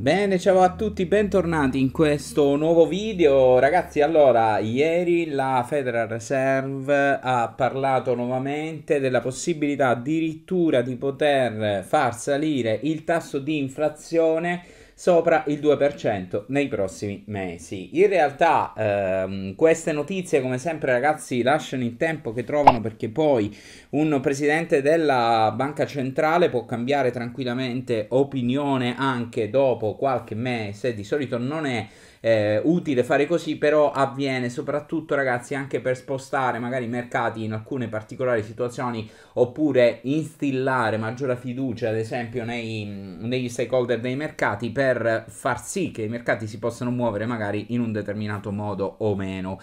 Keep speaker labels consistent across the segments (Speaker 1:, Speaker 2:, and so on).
Speaker 1: Bene, ciao a tutti, bentornati in questo nuovo video. Ragazzi, allora, ieri la Federal Reserve ha parlato nuovamente della possibilità addirittura di poter far salire il tasso di inflazione sopra il 2% nei prossimi mesi. In realtà ehm, queste notizie come sempre ragazzi lasciano il tempo che trovano perché poi un presidente della banca centrale può cambiare tranquillamente opinione anche dopo qualche mese, di solito non è eh, utile fare così, però avviene soprattutto ragazzi anche per spostare magari i mercati in alcune particolari situazioni oppure instillare maggiore fiducia ad esempio nei, negli stakeholder dei mercati per far sì che i mercati si possano muovere magari in un determinato modo o meno.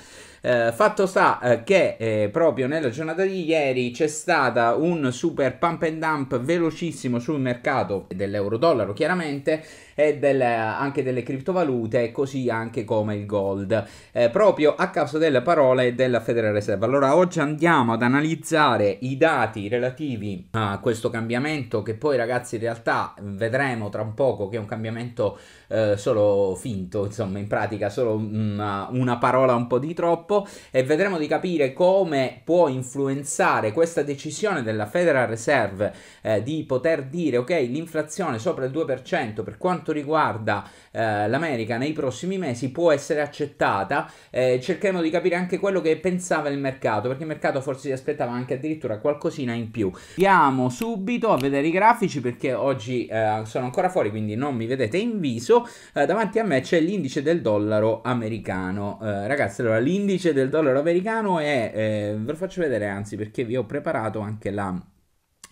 Speaker 1: Eh, fatto sta eh, che eh, proprio nella giornata di ieri c'è stata un super pump and dump velocissimo sul mercato dell'euro-dollaro chiaramente e del, anche delle criptovalute così anche come il gold eh, proprio a causa delle parole della Federal Reserve. Allora oggi andiamo ad analizzare i dati relativi a questo cambiamento che poi ragazzi in realtà vedremo tra un poco che è un cambiamento eh, solo finto, insomma, in pratica solo una, una parola un po' di troppo e vedremo di capire come può influenzare questa decisione della Federal Reserve eh, di poter dire ok, l'inflazione sopra il 2% per quanto riguarda eh, l'America nei prossimi mesi può essere accettata. Eh, cercheremo di capire anche quello che pensava il mercato, perché il mercato forse si aspettava anche addirittura qualcosina in più. Andiamo subito a vedere i grafici perché oggi eh, sono ancora fuori, quindi non mi vedete in viso subito. Eh, davanti a me c'è l'indice del dollaro americano. Eh, ragazzi, allora l'indice del dollaro americano è, eh, ve lo faccio vedere anzi perché vi ho preparato anche la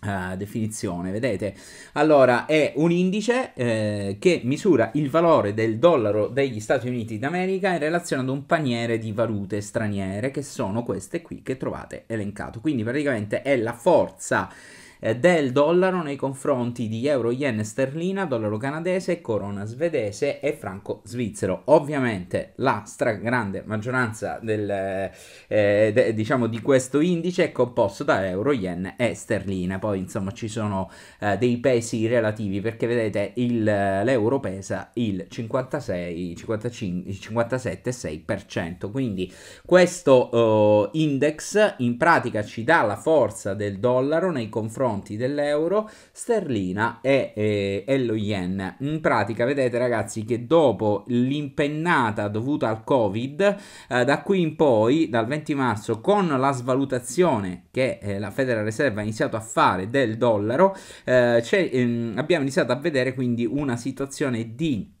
Speaker 1: Uh, definizione, vedete? Allora è un indice eh, che misura il valore del dollaro degli Stati Uniti d'America in relazione ad un paniere di valute straniere che sono queste qui che trovate elencato. Quindi praticamente è la forza eh, del dollaro nei confronti di euro, yen sterlina, dollaro canadese, corona svedese e franco svizzero. Ovviamente la stragrande maggioranza del, eh, eh, de, diciamo di questo indice è composto da euro, yen e sterlina. Poi insomma ci sono eh, dei pesi relativi perché vedete il, l'euro pesa il 56, 57,6%. Quindi questo eh, index in pratica ci dà la forza del dollaro nei confronti confronti dell'euro, sterlina e, e, e lo yen. In pratica vedete ragazzi che dopo l'impennata dovuta al covid, eh, da qui in poi, dal 20 marzo, con la svalutazione che eh, la Federal Reserve ha iniziato a fare del dollaro, eh, ehm, abbiamo iniziato a vedere quindi una situazione di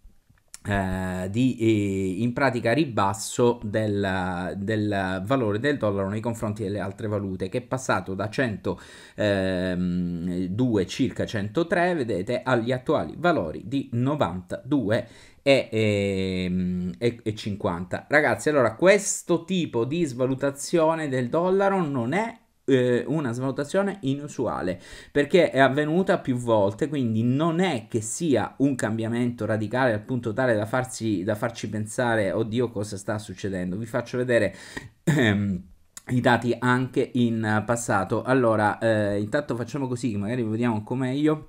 Speaker 1: eh, di, eh, in pratica ribasso del, del, valore del dollaro nei confronti delle altre valute che è passato da 102 ehm, circa 103 vedete agli attuali valori di 92 ehm, e, e, e 50 ragazzi allora questo tipo di svalutazione del dollaro non è eh, una svalutazione inusuale perché è avvenuta più volte quindi non è che sia un cambiamento radicale al punto tale da, farsi, da farci pensare oddio cosa sta succedendo vi faccio vedere ehm, i dati anche in passato allora eh, intanto facciamo così magari vediamo un po' meglio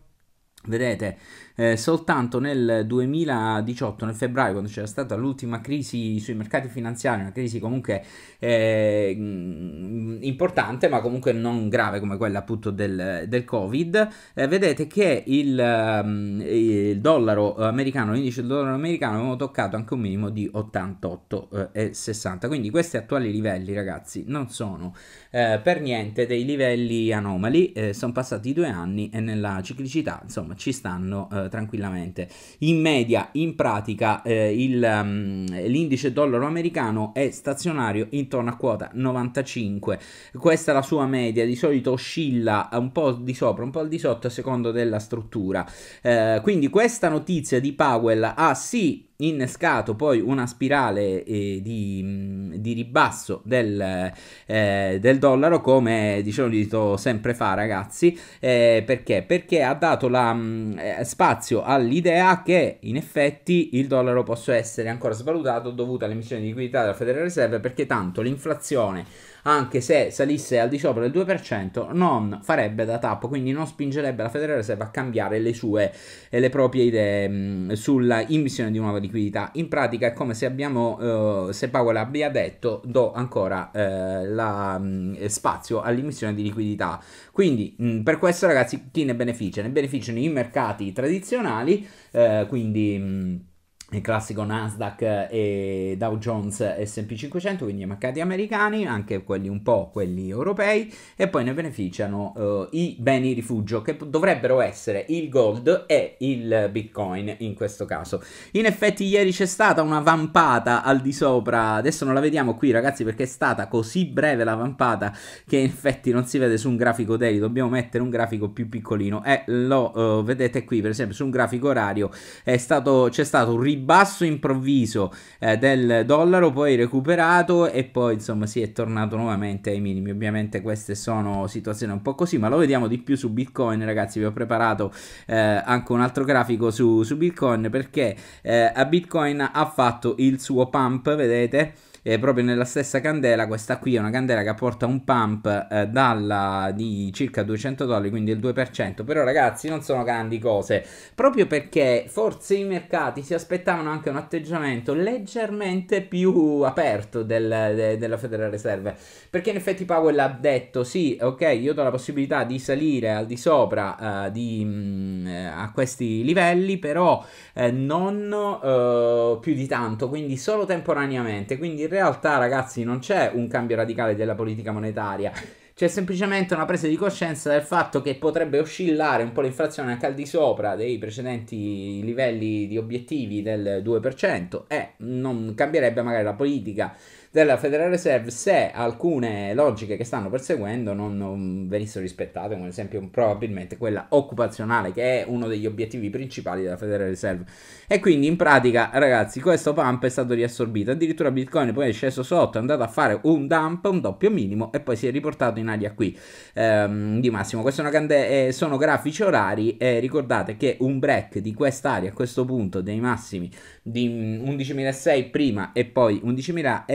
Speaker 1: Vedete, eh, soltanto nel 2018, nel febbraio, quando c'era stata l'ultima crisi sui mercati finanziari, una crisi comunque eh, mm, importante, ma comunque non grave come quella appunto del, del Covid, eh, vedete che il, mm, il, dollaro americano, l'indice del dollaro americano, avevamo toccato anche un minimo di 88,60. Eh, Quindi questi attuali livelli, ragazzi, non sono eh, per niente dei livelli anomali, eh, sono passati due anni e nella ciclicità, insomma, ci stanno eh, tranquillamente. In media, in pratica, eh, il, um, l'indice dollaro americano è stazionario intorno a quota 95. Questa è la sua media, di solito oscilla un po' di sopra, un po' al di sotto a secondo della struttura. Eh, quindi questa notizia di Powell ha ah sì innescato poi una spirale eh, di, mm, di, ribasso del, eh, del, dollaro come di diciamo, sempre fa ragazzi eh, perché? perché ha dato la, mh, mm, eh, spazio all'idea che in effetti il dollaro possa essere ancora svalutato dovuto all'emissione di liquidità della Federal Reserve perché tanto l'inflazione anche se salisse al di sopra del 2% non farebbe da tappo, quindi non spingerebbe la Federal Reserve a cambiare le sue e eh, le proprie idee mh, mm, sulla immissione di nuova liquidità. In pratica è come se abbiamo, eh, se Powell abbia detto do ancora eh, la, mh, mm, spazio all'immissione di liquidità. Quindi mh, mm, per questo ragazzi chi ne beneficia? Ne beneficiano i mercati tradizionali, eh, quindi il classico Nasdaq eh, e Dow Jones S&P 500, quindi i mercati americani, anche quelli un po' quelli europei, e poi ne beneficiano eh, i beni rifugio, che dovrebbero essere il gold e il bitcoin in questo caso. In effetti ieri c'è stata una vampata al di sopra, adesso non la vediamo qui ragazzi perché è stata così breve la vampata che in effetti non si vede su un grafico daily, dobbiamo mettere un grafico più piccolino, e eh, lo eh, vedete qui per esempio su un grafico orario è stato, c'è stato un ribasso basso improvviso eh, del dollaro, poi recuperato e poi insomma si è tornato nuovamente ai minimi. Ovviamente queste sono situazioni un po' così, ma lo vediamo di più su Bitcoin, ragazzi. Vi ho preparato eh, anche un altro grafico su, su Bitcoin perché eh, a Bitcoin ha fatto il suo pump, vedete? eh, proprio nella stessa candela, questa qui è una candela che apporta un pump eh, dalla, di circa 200 dollari, quindi il 2%, però ragazzi non sono grandi cose, proprio perché forse i mercati si aspettavano anche un atteggiamento leggermente più aperto del, de, della Federal Reserve, perché in effetti Powell ha detto sì, ok, io do la possibilità di salire al di sopra eh, di, mh, mm, eh, a questi livelli, però eh, non eh, più di tanto, quindi solo temporaneamente, quindi realtà, ragazzi, non c'è un cambio radicale della politica monetaria. c'è semplicemente una presa di coscienza del fatto che potrebbe oscillare un po' l'inflazione anche al di sopra dei precedenti livelli di obiettivi del 2% e non cambierebbe magari la politica della Federal Reserve se alcune logiche che stanno perseguendo non, non venissero rispettate, come ad esempio probabilmente quella occupazionale che è uno degli obiettivi principali della Federal Reserve. E quindi in pratica, ragazzi, questo pump è stato riassorbito, addirittura Bitcoin poi è sceso sotto, è andato a fare un dump, un doppio minimo e poi si è riportato in in aria qui ehm, di massimo. Cande- eh, sono grafici orari e ricordate che un break di quest'area a questo punto dei massimi di 11.006 mm, prima e poi 11.008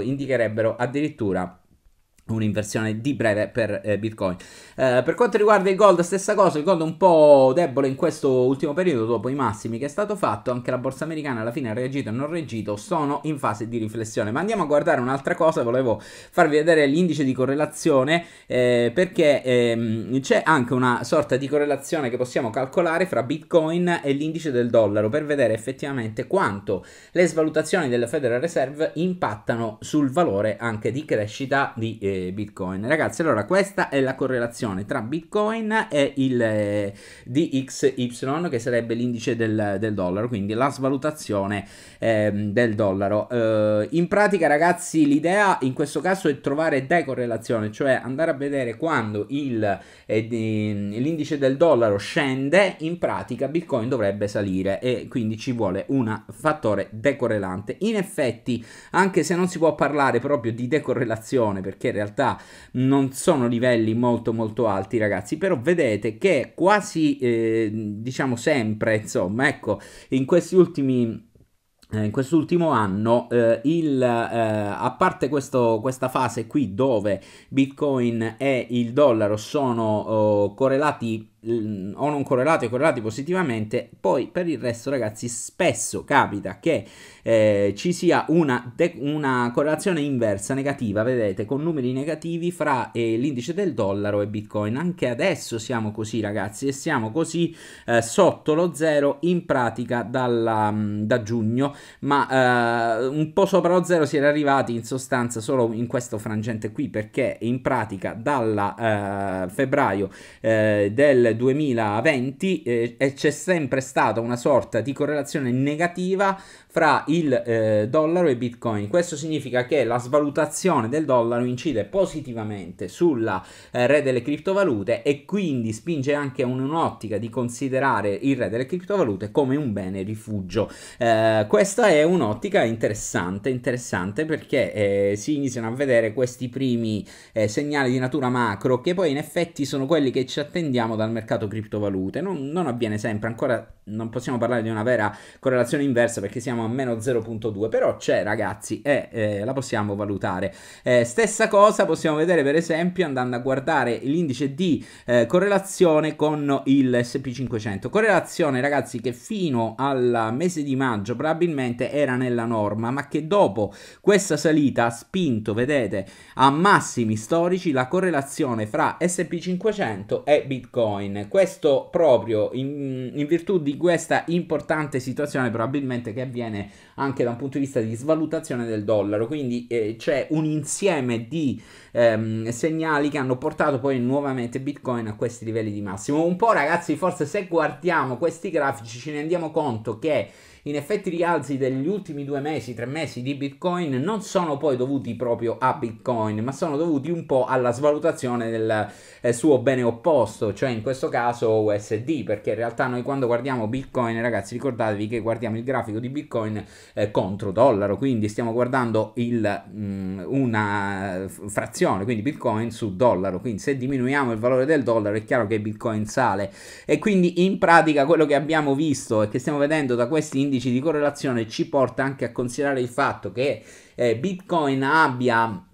Speaker 1: eh, indicherebbero addirittura un'inversione di breve per eh, Bitcoin. Eh, per quanto riguarda il gold, stessa cosa, il gold è un po' debole in questo ultimo periodo dopo i massimi che è stato fatto, anche la borsa americana alla fine ha reagito e non reagito, sono in fase di riflessione. Ma andiamo a guardare un'altra cosa, volevo farvi vedere l'indice di correlazione eh, perché ehm, c'è anche una sorta di correlazione che possiamo calcolare fra Bitcoin e l'indice del dollaro per vedere effettivamente quanto le svalutazioni della Federal Reserve impattano sul valore anche di crescita di eh, Bitcoin. Ragazzi, allora questa è la correlazione tra Bitcoin e il eh, DXY che sarebbe l'indice del, del, dollaro, quindi la svalutazione eh, del dollaro. Eh, in pratica ragazzi l'idea in questo caso è trovare decorrelazione, cioè andare a vedere quando il, eh, l'indice del dollaro scende, in pratica Bitcoin dovrebbe salire e quindi ci vuole un fattore decorrelante. In effetti anche se non si può parlare proprio di decorrelazione perché in realtà realtà non sono livelli molto molto alti ragazzi, però vedete che quasi eh, diciamo sempre, insomma, ecco, in questi ultimi eh, in quest'ultimo anno, eh, il, eh, a parte questo, questa fase qui dove Bitcoin e il dollaro sono oh, correlati o non correlati o correlati positivamente, poi per il resto ragazzi spesso capita che eh, ci sia una, de- una, correlazione inversa negativa, vedete, con numeri negativi fra eh, l'indice del dollaro e Bitcoin. Anche adesso siamo così ragazzi e siamo così eh, sotto lo zero in pratica dalla, mm, da giugno, ma eh, un po' sopra lo zero si era arrivati in sostanza solo in questo frangente qui perché in pratica dalla eh, febbraio eh, del 2020 eh, c'è sempre stata una sorta di correlazione negativa fra il eh, dollaro e bitcoin. Questo significa che la svalutazione del dollaro incide positivamente sulla eh, re delle criptovalute e quindi spinge anche a un'ottica di considerare il re delle criptovalute come un bene rifugio. Eh, questa è un'ottica interessante, interessante perché eh, si iniziano a vedere questi primi eh, segnali di natura macro che poi in effetti sono quelli che ci attendiamo dal mercato criptovalute. non, non avviene sempre, ancora non possiamo parlare di una vera correlazione inversa perché siamo siamo a meno 0.2, però c'è ragazzi e eh, la possiamo valutare. Eh, stessa cosa possiamo vedere per esempio andando a guardare l'indice di eh, correlazione con il SP500. Correlazione ragazzi che fino al mese di maggio probabilmente era nella norma, ma che dopo questa salita ha spinto, vedete, a massimi storici la correlazione fra SP500 e Bitcoin. Questo proprio in, in virtù di questa importante situazione probabilmente che avviene bene anche da un punto di vista di svalutazione del dollaro, quindi eh, c'è un insieme di ehm, segnali che hanno portato poi nuovamente Bitcoin a questi livelli di massimo. Un po' ragazzi, forse se guardiamo questi grafici ci rendiamo conto che in effetti i rialzi degli ultimi due mesi, tre mesi di Bitcoin non sono poi dovuti proprio a Bitcoin, ma sono dovuti un po' alla svalutazione del eh, suo bene opposto, cioè in questo caso USD, perché in realtà noi quando guardiamo Bitcoin, ragazzi, ricordatevi che guardiamo il grafico di Bitcoin bitcoin eh, contro dollaro, quindi stiamo guardando il, mh, mm, una frazione, quindi bitcoin su dollaro, quindi se diminuiamo il valore del dollaro è chiaro che bitcoin sale e quindi in pratica quello che abbiamo visto e che stiamo vedendo da questi indici di correlazione ci porta anche a considerare il fatto che eh, bitcoin abbia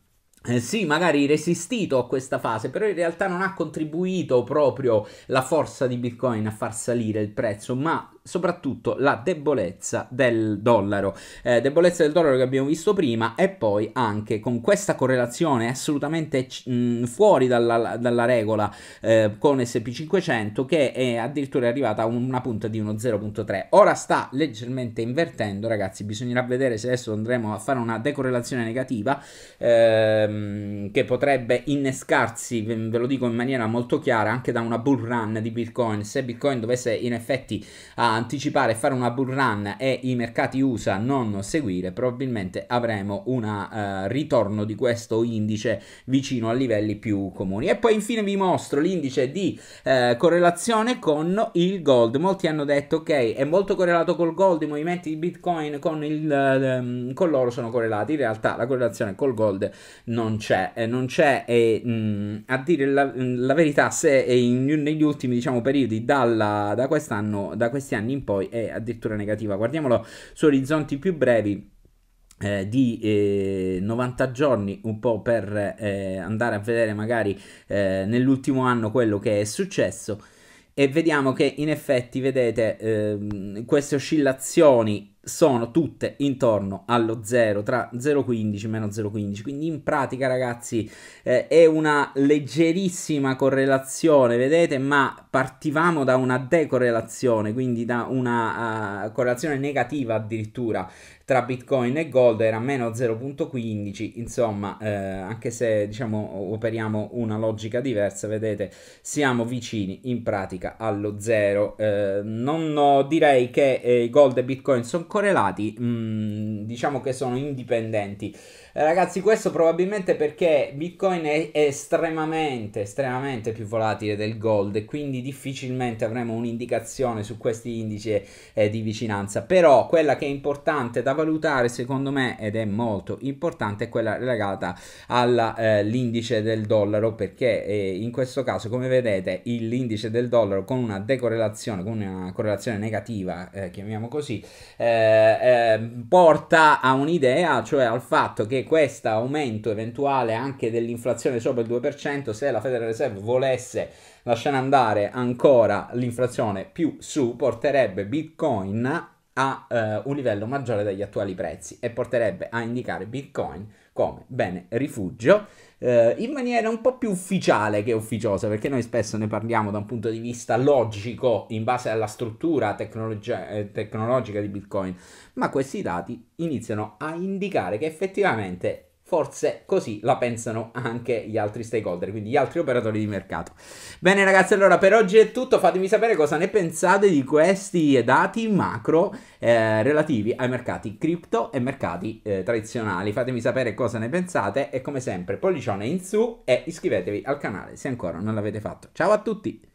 Speaker 1: eh, sì, magari resistito a questa fase, però in realtà non ha contribuito proprio la forza di Bitcoin a far salire il prezzo, ma soprattutto la debolezza del dollaro. Eh, debolezza del dollaro che abbiamo visto prima e poi anche con questa correlazione assolutamente mh, mm, fuori dalla, dalla regola eh, con SP500 che è addirittura arrivata a una punta di uno 0.3. Ora sta leggermente invertendo, ragazzi, bisognerà vedere se adesso andremo a fare una decorrelazione negativa ehm, che potrebbe innescarsi, ve, ve lo dico in maniera molto chiara, anche da una bull run di Bitcoin. Se Bitcoin dovesse in effetti a anticipare e fare una bull run e i mercati USA non seguire, probabilmente avremo un eh, ritorno di questo indice vicino a livelli più comuni. E poi infine vi mostro l'indice di eh, correlazione con il gold. Molti hanno detto che è molto correlato col gold, i movimenti di Bitcoin con, il, eh, con l'oro sono correlati. In realtà la correlazione col gold non c'è, eh, non c'è e mh, mm, a dire la, la verità se eh, in, negli ultimi diciamo, periodi dalla, da quest'anno, da questi anni anni in poi è addirittura negativa. Guardiamolo su orizzonti più brevi. Eh, di eh, 90 giorni un po' per eh, andare a vedere magari eh, nell'ultimo anno quello che è successo e vediamo che in effetti vedete ehm, queste oscillazioni sono tutte intorno allo 0, tra 0,15 e meno 0,15. Quindi in pratica, ragazzi, eh, è una leggerissima correlazione, vedete, ma partivamo da una decorrelazione, quindi da una uh, correlazione negativa addirittura tra Bitcoin e Gold era meno 0.15, insomma, eh, anche se diciamo operiamo una logica diversa, vedete, siamo vicini in pratica allo 0. Eh, non direi che eh, Gold e Bitcoin sono correlati correlati, mh, mm, diciamo che sono indipendenti. Ragazzi, questo probabilmente perché Bitcoin è estremamente, estremamente più volatile del gold e quindi difficilmente avremo un'indicazione su questi indici eh, di vicinanza. Però quella che è importante da valutare, secondo me, ed è molto importante, è quella legata all'indice eh, del dollaro perché eh, in questo caso, come vedete, l'indice del dollaro con una decorrelazione, con una correlazione negativa, eh, chiamiamo così, eh, eh, porta a un'idea, cioè al fatto che questo aumento eventuale anche dell'inflazione sopra il 2%, se la Federal Reserve volesse lasciare andare ancora l'inflazione più su, porterebbe Bitcoin a eh, un livello maggiore degli attuali prezzi e porterebbe a indicare Bitcoin come? Bene, rifugio, eh, in maniera un po' più ufficiale che ufficiosa, perché noi spesso ne parliamo da un punto di vista logico, in base alla struttura tecnologi- eh, tecnologica di Bitcoin, ma questi dati iniziano a indicare che effettivamente Forse così la pensano anche gli altri stakeholder, quindi gli altri operatori di mercato. Bene ragazzi, allora per oggi è tutto, fatemi sapere cosa ne pensate di questi dati macro eh, relativi ai mercati cripto e mercati eh, tradizionali. Fatemi sapere cosa ne pensate e come sempre pollicione in su e iscrivetevi al canale se ancora non l'avete fatto. Ciao a tutti!